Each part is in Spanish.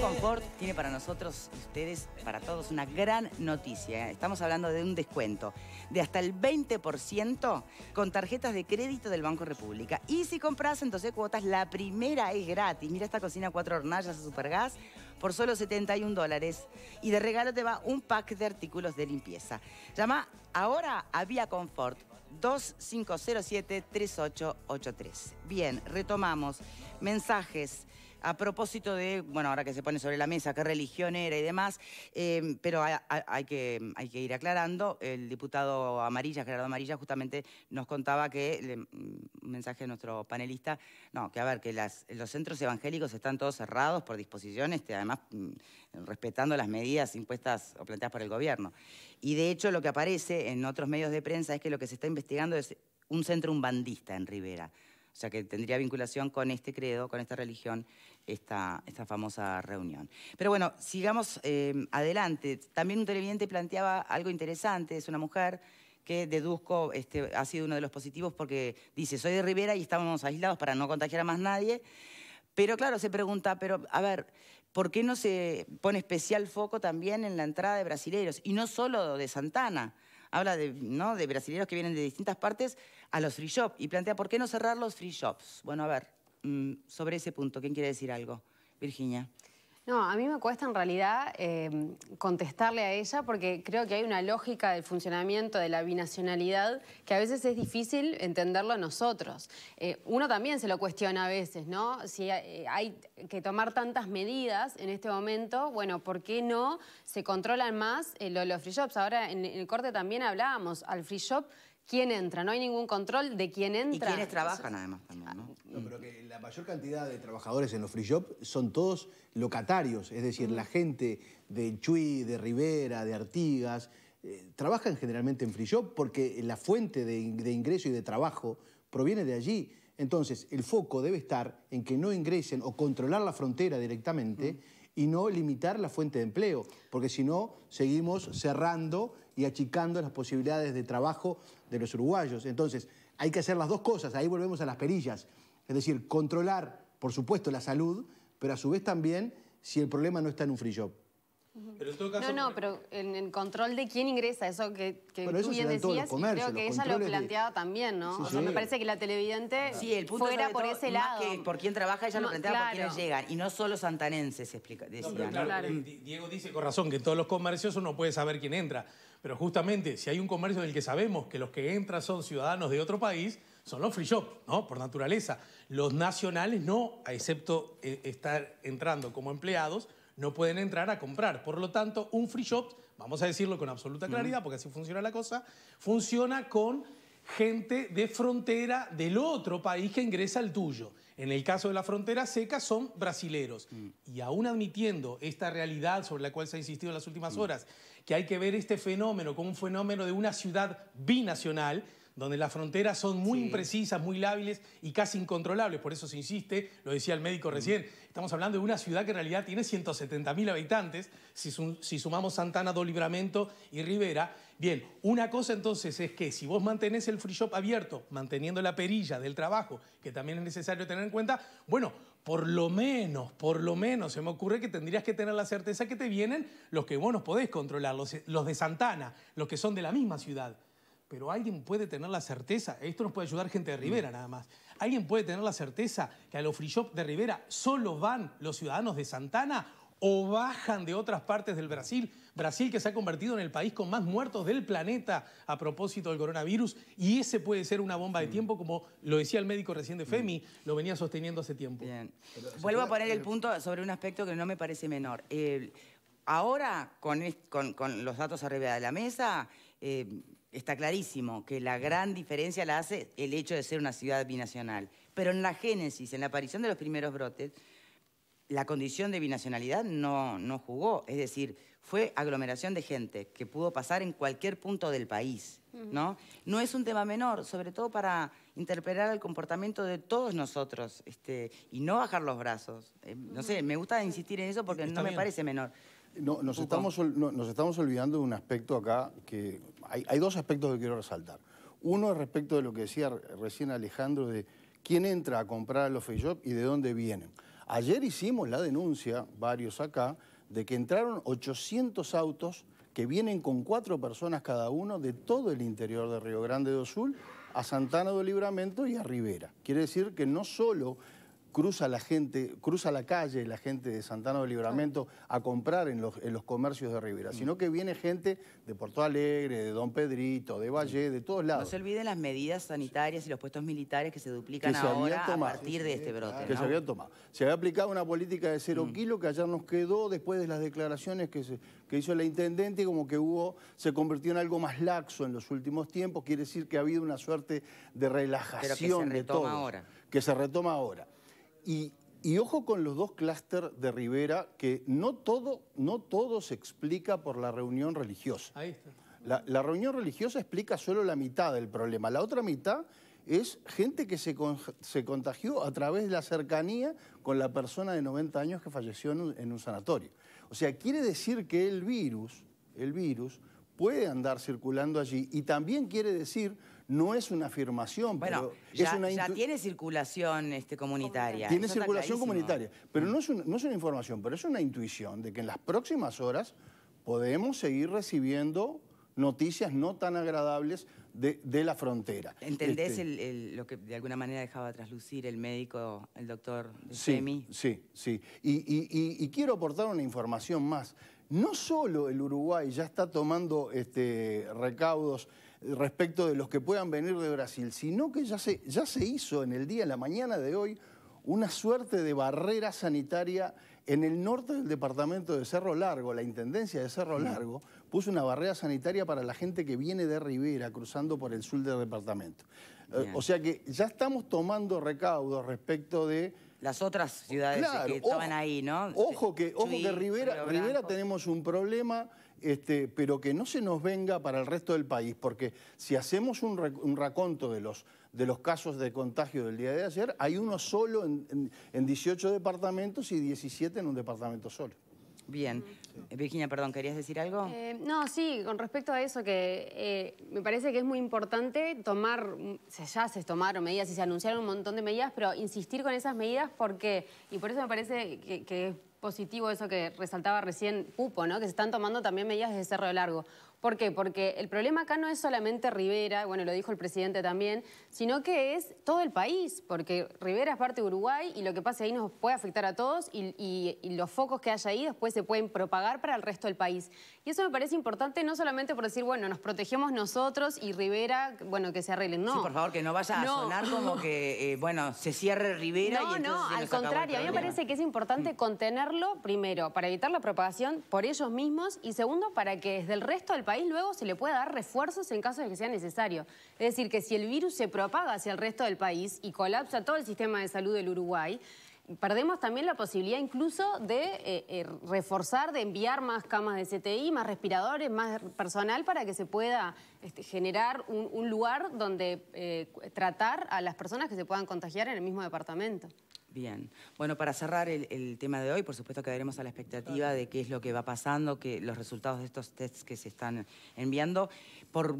Confort tiene para nosotros ustedes, para todos, una gran noticia. ¿eh? Estamos hablando de un descuento de hasta el 20% con tarjetas de crédito del Banco República. Y si compras entonces cuotas, la primera es gratis. Mira esta cocina cuatro hornallas a supergas por solo 71 dólares. Y de regalo te va un pack de artículos de limpieza. Llama ahora a Vía Confort 2507-3883. Bien, retomamos mensajes a propósito de, bueno, ahora que se pone sobre la mesa qué religión era y demás, em, pero hay, que, ir aclarando, el diputado Amarilla, Gerardo Amarilla, justamente nos contaba que, mm, un mensaje de nuestro panelista, no, que a ver, que los centros evangélicos están todos cerrados por disposición, además mm, respetando las medidas impuestas o planteadas por el gobierno. Y de hecho lo que aparece en otros medios de prensa es que lo que se está investigando es un centro umbandista en Rivera. O sea que tendría vinculación con este credo, con esta religión, esta, esta famosa reunión. Pero bueno, sigamos eh, adelante. También un televidente planteaba algo interesante, es una mujer que deduzco este, ha sido uno de los positivos porque dice, soy de Rivera y estábamos aislados para no contagiar a más nadie. Pero claro, se pregunta, pero a ver, ¿por qué no se pone especial foco también en la entrada de brasileros? Y no solo de Santana, habla de, ¿no? brasileños que vienen de distintas partes a los free shops y plantea por qué no cerrar los free shops. Bueno, a ver, mm, sobre ese punto, ¿quién quiere decir algo? Virginia. No, a mí me cuesta en realidad em, contestarle a ella porque creo que hay una lógica del funcionamiento de la binacionalidad que a veces es difícil entenderlo nosotros. Eh, uno también se lo cuestiona a veces, ¿no? Si eh, hay que tomar tantas medidas en este momento, bueno, ¿por qué no se controlan más eh, los free shops? Ahora en el corte también hablábamos, al free shop quién entra. No hay ningún control de quién entra. Y quiénes trabajan además también, ¿no? pero que la mayor cantidad de trabajadores en los free shop son todos locatarios, es decir, mm. la gente de Chuy, de Rivera, de Artigas, eh, trabajan generalmente en free shop porque la fuente de, ingreso y de trabajo proviene de allí. Entonces, el foco debe estar en que no ingresen o controlar la frontera directamente mm. y no limitar la fuente de empleo, porque si no, seguimos cerrando y achicando las posibilidades de trabajo de los uruguayos. Entonces, hay que hacer las dos cosas, ahí volvemos a las perillas. Es decir, controlar, por supuesto, la salud, pero a su vez también si el problema no está en un free shop. no, no, pero en el control de quién ingresa, eso que, tú bien decías, creo que ella lo planteaba también, ¿no? o sea, me parece que la televidente sí, el punto fuera por ese lado. por quién trabaja, ella lo planteaba por quién llegan. Y no solo santanenses, decía. Diego dice con razón que todos los comercios uno puede saber quién entra. Pero justamente, si hay un comercio del que sabemos que los que entran son ciudadanos de otro país, son los free shop, ¿no? Por naturaleza. Los nacionales no, excepto eh, estar entrando como empleados, no pueden entrar a comprar. Por lo tanto, un free shop, vamos a decirlo con absoluta claridad, porque así funciona la cosa, funciona con gente de frontera del otro país que ingresa al tuyo. En el caso de la frontera seca son brasileros. Mm. Y aún admitiendo esta realidad sobre la cual se ha insistido en las últimas mm. horas, que hay que ver este fenómeno como un fenómeno de una ciudad binacional, donde las fronteras son muy imprecisas, muy lábiles y casi incontrolables. Por eso se insiste, lo decía el médico mm. recién, estamos hablando de una ciudad que en realidad tiene 170.000 habitantes, si, sumamos Santana do y Rivera. Bien, una cosa entonces es que si vos mantenés el free shop abierto, manteniendo la perilla del trabajo, que también es necesario tener en cuenta, bueno, por lo menos, por lo menos, se me ocurre que tendrías que tener la certeza que te vienen los que vos no podés controlar, los de Santana, los que son de la misma ciudad. Pero alguien puede tener la certeza, esto nos puede ayudar gente de mm. Rivera nada más, alguien puede tener la certeza que a los free shop de Rivera solo van los ciudadanos de Santana o bajan de otras partes del Brasil. Brasil que se ha convertido en el país con más muertos del planeta a propósito del coronavirus y ese puede ser una bomba de mm. tiempo como lo decía el médico recién de mm. FEMI, lo venía sosteniendo hace tiempo. Vuelvo a poner el eh, punto sobre un aspecto que no me parece menor. Eh, ahora, con, los datos arriba de la mesa... Eh, está clarísimo que la gran diferencia la hace el hecho de ser una ciudad binacional. Pero en la génesis, en la aparición de los primeros brotes, la condición de binacionalidad no, jugó. Es decir, fue aglomeración de gente que pudo pasar en cualquier punto del país. ¿no? no es un tema menor, sobre todo para interpretar el comportamiento de todos nosotros este, y no bajar los brazos. Eh, no sé, me gusta insistir en eso porque no me parece menor nos, estamos, nos estamos olvidando de un aspecto acá que... Hay, dos aspectos que quiero resaltar. Uno es respecto de lo que decía recién Alejandro de quién entra a comprar a los fajos y de dónde vienen. Ayer hicimos la denuncia, varios acá, de que entraron 800 autos que vienen con cuatro personas cada uno de todo el interior de Río Grande do Sul a Santana do Libramento y a Rivera. Quiere decir que no solo cruza la gente, cruza la calle la gente de Santana del Libramento a comprar en los, en los comercios de Rivera, sino que viene gente de Porto Alegre, de Don Pedrito, de Valle, de todos lados. No se olviden las medidas sanitarias y los puestos militares que se duplican ahora a partir de este brote. Que se habían tomado. Se había aplicado una política de cero mm. kilo que ayer nos quedó después de las declaraciones que, que hizo la intendente y como que hubo, se convirtió en algo más laxo en los últimos tiempos, quiere decir que ha habido una suerte de relajación que se retoma de todo. ahora que se retoma ahora. Y, ojo con los dos clústeres de Rivera, que no todo, no todo se explica por la reunión religiosa. La, reunión religiosa explica solo la mitad del problema. La otra mitad es gente que se, contagió a través de la cercanía con la persona de 90 años que falleció en un, sanatorio. O sea, quiere decir que el virus, el virus puede andar circulando allí y también quiere decir no es una afirmación, pero es una ya tiene circulación este, comunitaria. Tiene circulación comunitaria, pero mm. no es, una, no es una información, pero es una intuición de que en las próximas horas podemos seguir recibiendo noticias no tan agradables de, la frontera. ¿Entendés este lo que de alguna manera dejaba traslucir el médico, el doctor Semi? Sí, sí, Y, quiero aportar una información más. No solo el Uruguay ya está tomando este, recaudos respecto de los que puedan venir de Brasil, sino que ya se, ya se hizo en el día, en la mañana de hoy, una suerte de barrera sanitaria en el norte del departamento de Cerro Largo, la Intendencia de Cerro Largo puso una barrera sanitaria para la gente que viene de Rivera cruzando por el sur del departamento. Eh, o sea que ya estamos tomando recaudos respecto de... Las otras ciudades que estaban ahí, ¿no? Ojo que, ojo que Rivera, Rivera tenemos un problema este, pero que no se nos venga para el resto del país, porque si hacemos un, rec raconto de los, de los casos de contagio del día de ayer, hay uno solo en, 18 departamentos y 17 en un departamento solo. Bien. Eh, Virginia, perdón, ¿querías decir algo? Eh, no, sí, con respecto a eso, que eh, me parece que es muy importante tomar, ya se tomaron medidas y se anunciaron un montón de medidas, pero insistir con esas medidas porque, y por eso me parece que, que positivo eso que resaltaba recién Cupo, ¿no? que se están tomando también medidas de Cerro Largo. ¿Por qué? Porque el problema acá no es solamente Rivera, bueno, lo dijo el presidente también, sino que es todo el país, porque Rivera es parte de Uruguay y lo que pase ahí nos puede afectar a todos y, los focos que haya ahí después se pueden propagar para el resto del país. Y eso me parece importante no solamente por decir, bueno, nos protegemos nosotros y Rivera, bueno, que se arreglen. No. Sí, por favor, que no vaya a sonar como que, eh, bueno, se cierre Rivera y entonces No, no, al contrario, a mí me parece que es importante mm. contenerlo, primero, para evitar la propagación por ellos mismos y segundo, para que desde el resto del país país luego se le puede dar refuerzos en caso de que sea necesario. Es decir, que si el virus se propaga hacia el resto del país y colapsa todo el sistema de salud del Uruguay, perdemos también la posibilidad incluso de eh, eh, reforzar, de enviar más camas de CTI, más respiradores, más personal para que se pueda este, generar un, lugar donde eh, tratar a las personas que se puedan contagiar en el mismo departamento. Bien. Bueno, para cerrar el, tema de hoy, por supuesto quedaremos a la expectativa de qué es lo que va pasando, que los resultados de estos tests que se están enviando, por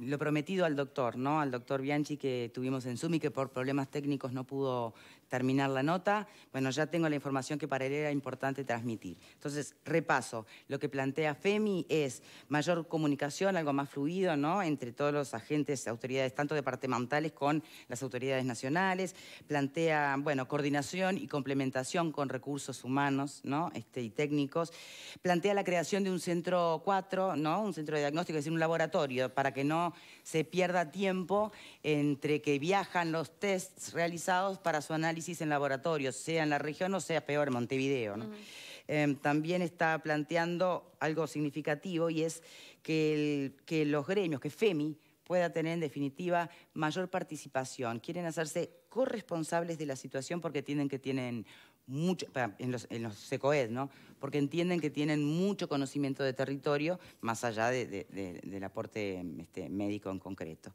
lo prometido al doctor, ¿no? Al doctor Bianchi que tuvimos en Zoom y que por problemas técnicos no pudo terminar la nota, bueno, ya tengo la información que para él era importante transmitir. Entonces, repaso, lo que plantea FEMI es mayor comunicación, algo más fluido, ¿no? Entre todos los agentes, autoridades, tanto departamentales con las autoridades nacionales, plantea, bueno, coordinación y complementación con recursos humanos, ¿no? Este, y técnicos, plantea la creación de un centro 4, ¿no? Un centro de diagnóstico, es decir, un laboratorio, para que no se pierda tiempo entre que viajan los tests realizados para su análisis análisis en laboratorio, sea en la región o sea peor en Montevideo. Em, también está planteando algo significativo y es que, que los gremios, que FEMI, pueda tener en definitiva mayor participación. Quieren hacerse corresponsables de la situación porque tienen que tienen en los, en ¿no? Porque entienden que tienen mucho conocimiento de territorio, más allá del aporte este, médico en concreto.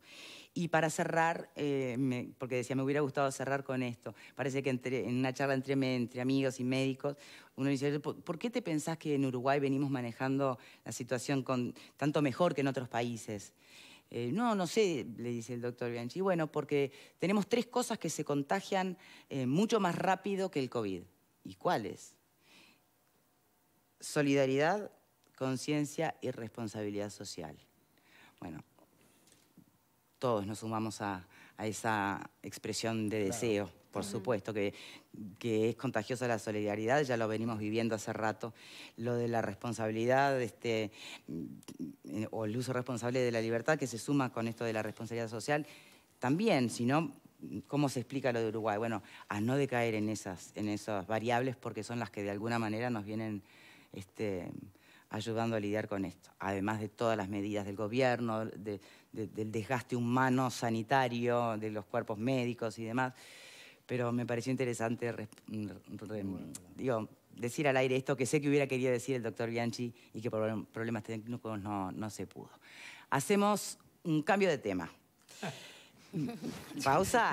Y para cerrar, eh, porque decía, me hubiera gustado cerrar con esto, parece que en una charla entre, amigos y médicos, uno dice, ¿por qué te pensás que en Uruguay venimos manejando la situación con, tanto mejor que en otros países? Eh, no, no sé, le dice el doctor Bianchi. Bueno, porque tenemos tres cosas que se contagian eh, mucho más rápido que el COVID. ¿Y cuáles? Solidaridad, conciencia y responsabilidad social. Bueno, todos nos sumamos a, esa expresión de deseo por supuesto, que, es contagiosa la solidaridad, ya lo venimos viviendo hace rato. Lo de la responsabilidad, este, mm, o el uso responsable de la libertad que se suma con esto de la responsabilidad social, también, si no, ¿cómo se explica lo de Uruguay? Bueno, a no decaer en esas, en esas variables porque son las que de alguna manera nos vienen este, ayudando a lidiar con esto. Además de todas las medidas del gobierno, del desgaste humano, sanitario, de los cuerpos médicos y demás pero me pareció interesante mm, decir al aire esto que sé que hubiera querido decir el doctor Bianchi y que por problemas técnicos no, no se pudo. Hacemos un cambio de tema. Pausa.